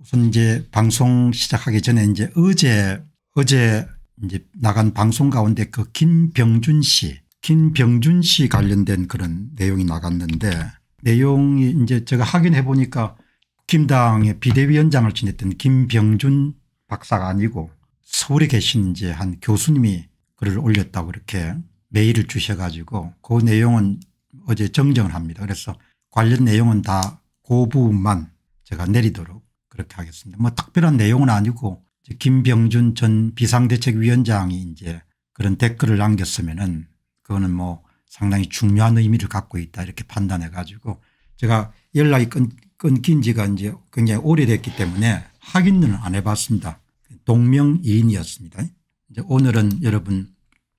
우선 이제 방송 시작하기 전에 이제 어제 어제 이제 나간 방송 가운데 그 김병준 씨 김병준 씨 관련된 그런 내용이 나갔는데 내용이 이제 제가 확인해 보니까 김당의 비대위원장을 지냈던 김병준 박사가 아니고 서울에 계신 이제 한 교수님이 글을 올렸다고 이렇게 메일을 주셔 가지고 그 내용은 어제 정정을 합니다. 그래서 관련 내용은 다 고부만 그 분 제가 내리도록 그렇게 하겠습니다. 뭐 특별한 내용은 아니고 김병준 전 비상대책위원장이 이제 그런 댓글을 남겼으면은 그거는 뭐 상당히 중요한 의미를 갖고 있다 이렇게 판단해 가지고 제가 연락이 끊, 끊긴 지가 이제 굉장히 오래됐기 때문에 확인은 안 해봤습니다. 동명이인이었습니다. 이제 오늘은 여러분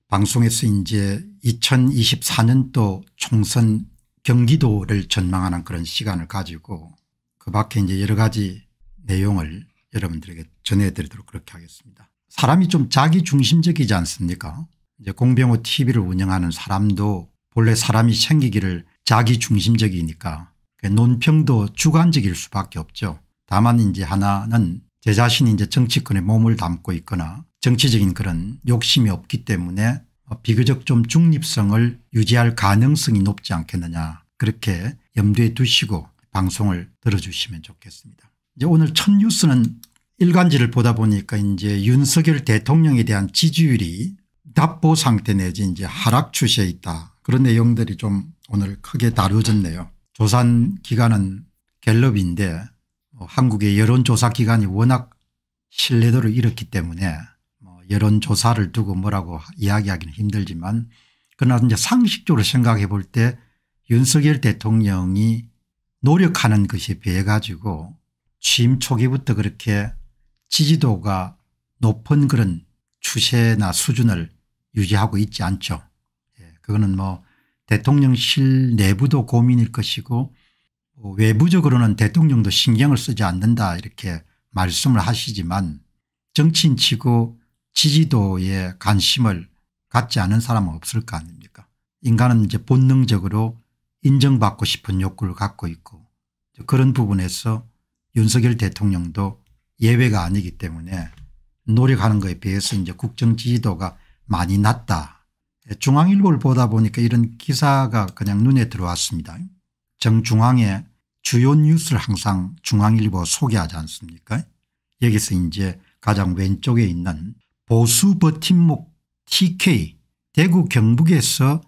방송에서 이제 2024년도 총선 경기도를 전망하는 그런 시간을 가지고 그 밖에 이제 여러 가지 내용을 여러분들에게 전해드리도록 그렇게 하겠습니다. 사람이 좀 자기 중심적이지 않습니까 이제 공병호 tv를 운영하는 사람도 본래 사람이 생기기를 자기 중심적이니까 논평도 주관적일 수밖에 없죠. 다만 이제 하나는 제 자신이 이제 정치권에 몸을 담고 있거나 정치적인 그런 욕심이 없기 때문에 비교적 좀 중립성을 유지할 가능성이 높지 않겠느냐 그렇게 염두에 두시고 방송을 들어주시면 좋겠습니다. 이제 오늘 첫 뉴스는 일간지를 보다 보니까 이제 윤석열 대통령에 대한 지지율이 답보 상태 내지 이제 하락 추세에 있다. 그런 내용들이 좀 오늘 크게 다뤄졌네요. 조산 기관은 갤럽인데 뭐 한국의 여론조사 기관이 워낙 신뢰도를 잃었기 때문에 뭐 여론조사를 두고 뭐라고 이야기하기는 힘들지만 그러나 이제 상식적으로 생각해 볼 때 윤석열 대통령이 노력하는 것이 배해 가지고 취임 초기부터 그렇게 지지도가 높은 그런 추세나 수준을 유지하고 있지 않죠. 예, 그거는 뭐 대통령실 내부도 고민일 것이고 뭐 외부적으로는 대통령도 신경을 쓰지 않는다 이렇게 말씀을 하시지만 정치인치고 지지도에 관심을 갖지 않은 사람은 없을 거 아닙니까 인간은 이제 본능적으로 인정받고 싶은 욕구를 갖고 있고 그런 부분에서 윤석열 대통령도 예외가 아니기 때문에 노력하는 것에 비해서 이제 국정 지지도가 많이 낮다. 중앙일보를 보다 보니까 이런 기사가 그냥 눈에 들어왔습니다. 정중앙에 주요 뉴스를 항상 중앙일보 소개하지 않습니까 여기서 이제 가장 왼쪽에 있는 보수 버팀목 TK 대구 경북에서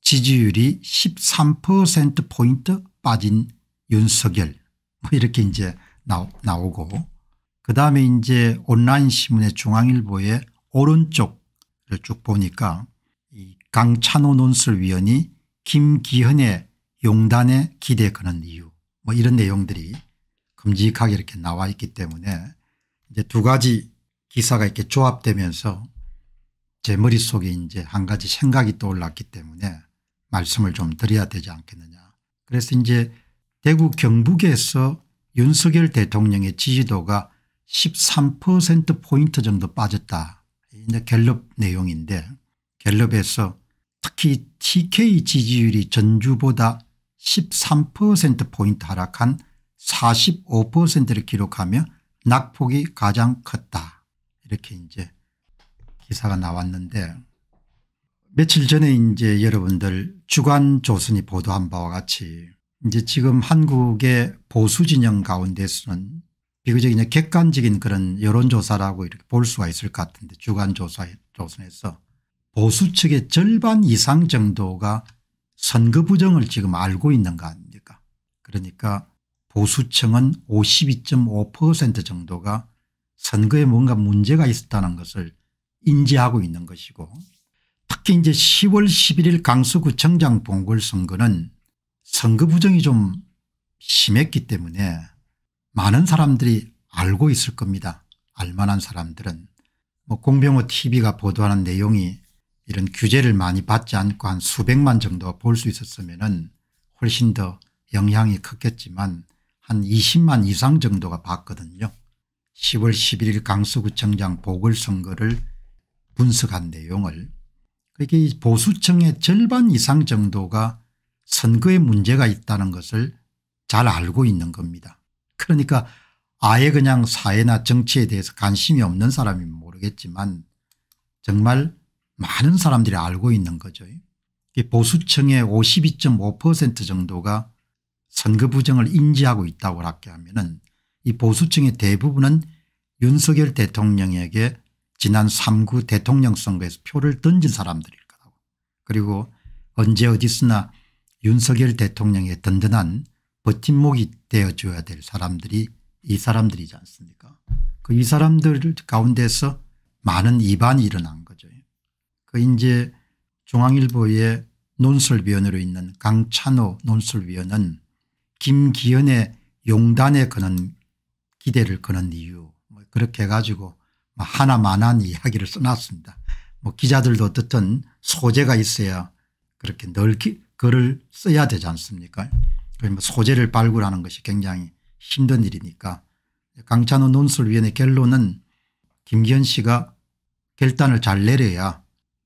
지지율이 13%포인트 빠진 윤석열 뭐 이렇게 이제 나오, 고 그다음에 이제 온라인 신문의 중앙일보의 오른쪽을 쭉 보니까 이 강찬호 논술위원이 김기현의 용단에 기대 거는 이유 뭐 이런 내용들이 금직하게 이렇게 나와 있기 때문에 이제 두 가지 기사가 이렇게 조합되면서 제 머릿속에 이제 한 가지 생각이 떠올랐기 때문에 말씀을 좀 드려야 되지 않겠느냐. 그래서 이제 대구 경북에서 윤석열 대통령의 지지도가 13%포인트 정도 빠졌다. 이제 갤럽 내용인데 갤럽에서 특히 TK 지지율이 전주보다 13%포인트 하락한 45%를 기록하며 낙폭이 가장 컸다. 이렇게 이제 기사가 나왔는데 며칠 전에 이제 여러분들 주간 조선이 보도한 바와 같이 이제 지금 한국의 보수 진영 가운데서는 비교적 이제 객관적인 그런 여론조사라고 이렇게 볼 수가 있을 것 같은데 주간조사에서 보수 측의 절반 이상 정도가 선거 부정을 지금 알고 있는 거 아닙니까 그러니까 보수층은 52.5% 정도가 선거에 뭔가 문제가 있었다는 것을 인지하고 있는 것이고 특히 이제 10월 11일 강서구청장 본궐선거는 선거 부정이 좀 심했기 때문에 많은 사람들이 알고 있을 겁니다. 알만한 사람들은. 뭐 공병호 tv가 보도하는 내용이 이런 규제를 많이 받지 않고 한 수백만 정도 볼 수 있었으면 훨씬 더 영향이 컸겠지만 한 20만 이상 정도가 봤거든요. 10월 11일 강서구청장 보궐선거를 분석한 내용을 그게 그러니까 보수층의 절반 이상 정도가 선거에 문제가 있다는 것을 잘 알고 있는 겁니다. 그러니까 아예 그냥 사회나 정치에 대해서 관심이 없는 사람이 모르겠지만 정말 많은 사람들이 알고 있는 거죠. 보수층의 52.5% 정도가 선거 부정을 인지하고 있다고 그게 하면 이 보수층의 대부분은 윤석열 대통령에게 지난 3구 대통령 선거에서 표를 던진 사람들일 거라고 그리고 언제 어디서나 윤석열 대통령의 든든한 버팀목이 되어줘야 될 사람들이 이 사람들이지 않습니까 그 이 사람들 가운데서 많은 이반이 일어난 거죠. 그 이제 중앙일보의 논설위원으로 있는 강찬호 논설위원은 김기현의 용단에 거는 기대를 거는 이유 뭐 그렇게 해가지고 뭐 하나만한 이야기를 써놨습니다. 뭐 기자들도 어쨌든 소재가 있어야 그렇게 넓게 글을 써야 되지 않습니까 뭐 소재를 발굴하는 것이 굉장히 힘든 일이니까 강찬호 논술위원회 결론은 김기현 씨가 결단을 잘 내려야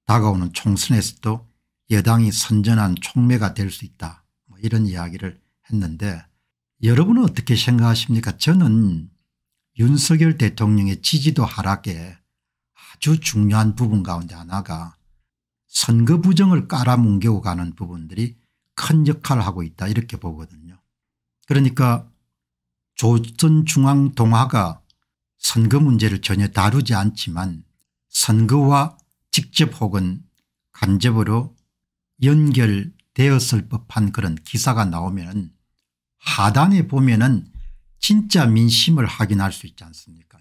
다가오는 총선에서도 여당이 선전한 총매가 될 수 있다 뭐 이런 이야기를 했는데 여러분은 어떻게 생각하십니까 저는 윤석열 대통령의 지지도 하락에 아주 중요한 부분 가운데 하나가 선거 부정을 깔아뭉개고 가는 부분들이 큰 역할을 하고 있다 이렇게 보거든요. 그러니까 조선중앙동화가 선거 문제를 전혀 다루지 않지만 선거와 직접 혹은 간접으로 연결되었을 법한 그런 기사가 나오면 하단에 보면 은 진짜 민심을 확인할 수 있지 않습니까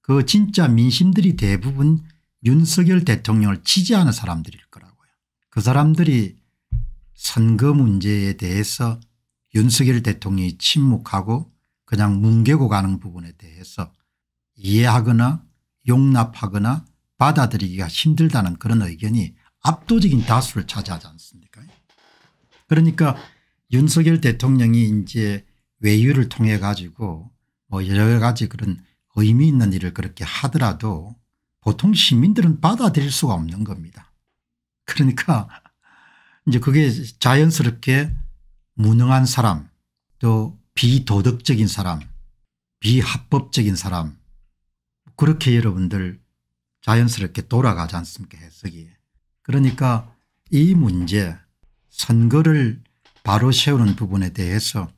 그 진짜 민심들이 대부분 윤석열 대통령을 지지하는 사람들일 거라고요. 그 사람들이 선거 문제에 대해서 윤석열 대통령이 침묵하고 그냥 뭉개고 가는 부분에 대해서 이해하거나 용납하거나 받아들이기가 힘들다는 그런 의견이 압도적인 다수를 차지하지 않습니까 그러니까 윤석열 대통령이 이제 외유를 통해 가지고 뭐 여러 가지 그런 의미 있는 일을 그렇게 하더라도 보통 시민들은 받아들일 수가 없는 겁니다. 그러니까 이제 그게 자연스럽게 무능한 사람 또 비도덕적인 사람 비합법적인 사람 그렇게 여러분들 자연스럽게 돌아가지 않습니까 해석이. 그러니까 이 문제 선거를 바로 세우는 부분에 대해서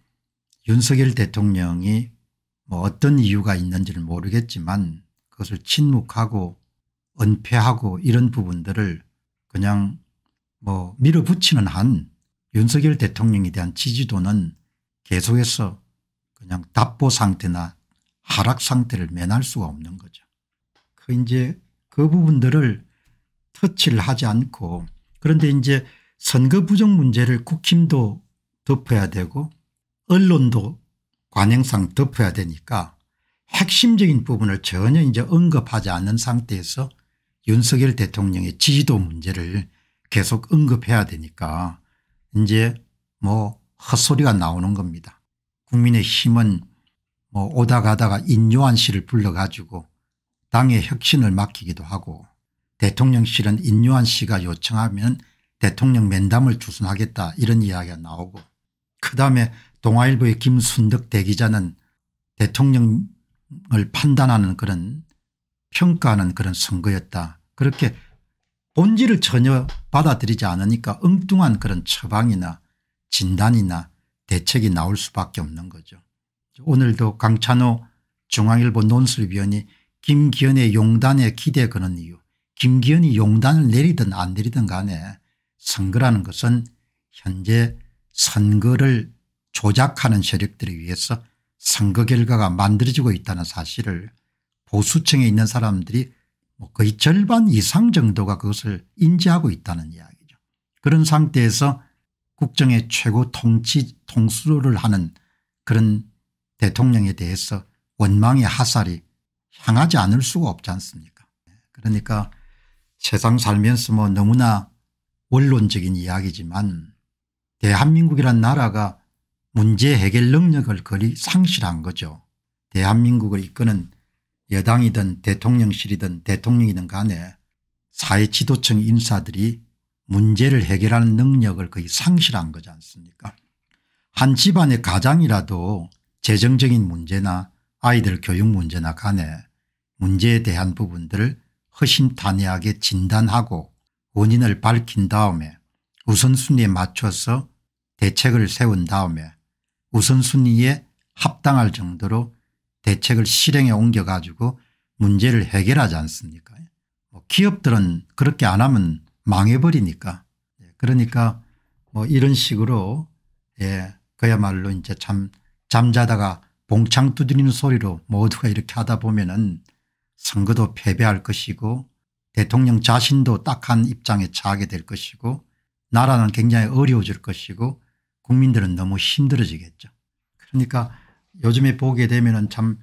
윤석열 대통령이 뭐 어떤 이유가 있는지는 모르겠지만 그것을 침묵하고 은폐하고 이런 부분들을 그냥 뭐 밀어붙이는 한 윤석열 대통령에 대한 지지도는 계속해서 그냥 답보 상태나 하락 상태를 면할 수가 없는 거죠. 그 이제 그 부분들을 터치를 하지 않고 그런데 이제 선거 부정 문제를 국힘도 덮어야 되고 언론도 관행상 덮어야 되니까 핵심적인 부분을 전혀 이제 언급하지 않는 상태에서 윤석열 대통령의 지지도 문제를 계속 언급해야 되니까 이제 뭐 헛소리가 나오는 겁니다. 국민의힘은 뭐 오다 가다가 인요한 씨를 불러가지고 당의 혁신을 맡기기도 하고 대통령실은 인요한 씨가 요청하면 대통령 면담을 주선하겠다 이런 이야기가 나오고 그다음에 동아일보의 김순덕 대기자는 대통령 을 판단하는 그런 평가하는 그런 선거였다. 그렇게 본질을 전혀 받아들이지 않으니까 엉뚱한 그런 처방이나 진단이나 대책이 나올 수밖에 없는 거죠. 오늘도 강찬호 중앙일보 논술위원이 김기현의 용단에 기대 거는 이유 김기현이 용단을 내리든 안 내리든 간에 선거라는 것은 현재 선거를 조작하는 세력들을위해서 선거 결과가 만들어지고 있다는 사실을 보수층에 있는 사람들이 뭐 거의 절반 이상 정도가 그것을 인지하고 있다는 이야기죠. 그런 상태에서 국정의 최고 통치 통수를 하는 그런 대통령에 대해서 원망의 하살이 향하지 않을 수가 없지 않습니까 그러니까 세상 살면서 뭐 너무나 원론적인 이야기지만 대한민국이란 나라가 문제 해결 능력을 거의 상실한 거죠. 대한민국을 이끄는 여당이든 대통령실이든 대통령이든 간에 사회 지도층 인사들이 문제를 해결하는 능력을 거의 상실한 거지 않습니까 한 집안의 가장이라도 재정적인 문제나 아이들 교육 문제나 간에 문제에 대한 부분들을 허심탄회하게 진단하고 원인을 밝힌 다음에 우선순위에 맞춰서 대책을 세운 다음에 우선순위에 합당할 정도로 대책을 실행에 옮겨 가지고 문제를 해결하지 않습니까 뭐 기업들은 그렇게 안 하면 망해버리니까 예, 그러니까 뭐 이런 식으로 예 그야말로 이제 참 잠자다가 봉창 두드리는 소리로 모두가 이렇게 하다 보면은 선거도 패배할 것이고 대통령 자신도 딱한 입장에 처게될 것이고 나라는 굉장히 어려워질 것이고 국민들은 너무 힘들어지겠죠. 그러니까 요즘에 보게 되면 참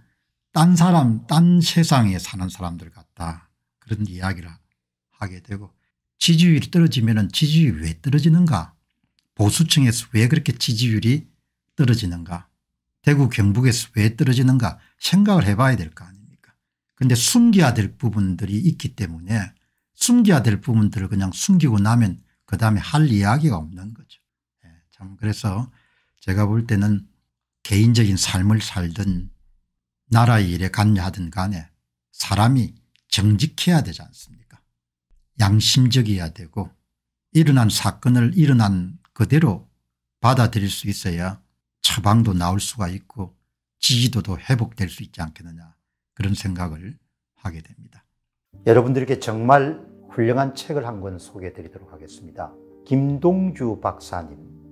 딴 사람 딴 세상에 사는 사람들 같다 그런 이야기를 하게 되고 지지율이 떨어지면 지지율이 왜 떨어지는가 보수층에서 왜 그렇게 지지율이 떨어지는가 대구 경북에서 왜 떨어지는가 생각을 해봐야 될 거 아닙니까 그런데 숨겨야 될 부분들이 있기 때문에 숨겨야 될 부분들을 그냥 숨기고 나면 그 다음에 할 이야기가 없는 거죠. 음, 그래서 제가 볼 때는 개인적인 삶을 살든 나라의 일에 갔냐 하든 간에 사람이 정직해야 되지 않습니까 양심적이어야 되고 일어난 사건을 일어난 그대로 받아들일 수 있어야 처방도 나올 수가 있고 지지도도 회복될 수 있지 않겠느냐 그런 생각을 하게 됩니다. 여러분들에게 정말 훌륭한 책을 한 권 소개해 드리도록 하겠습니다. 김동주 박사님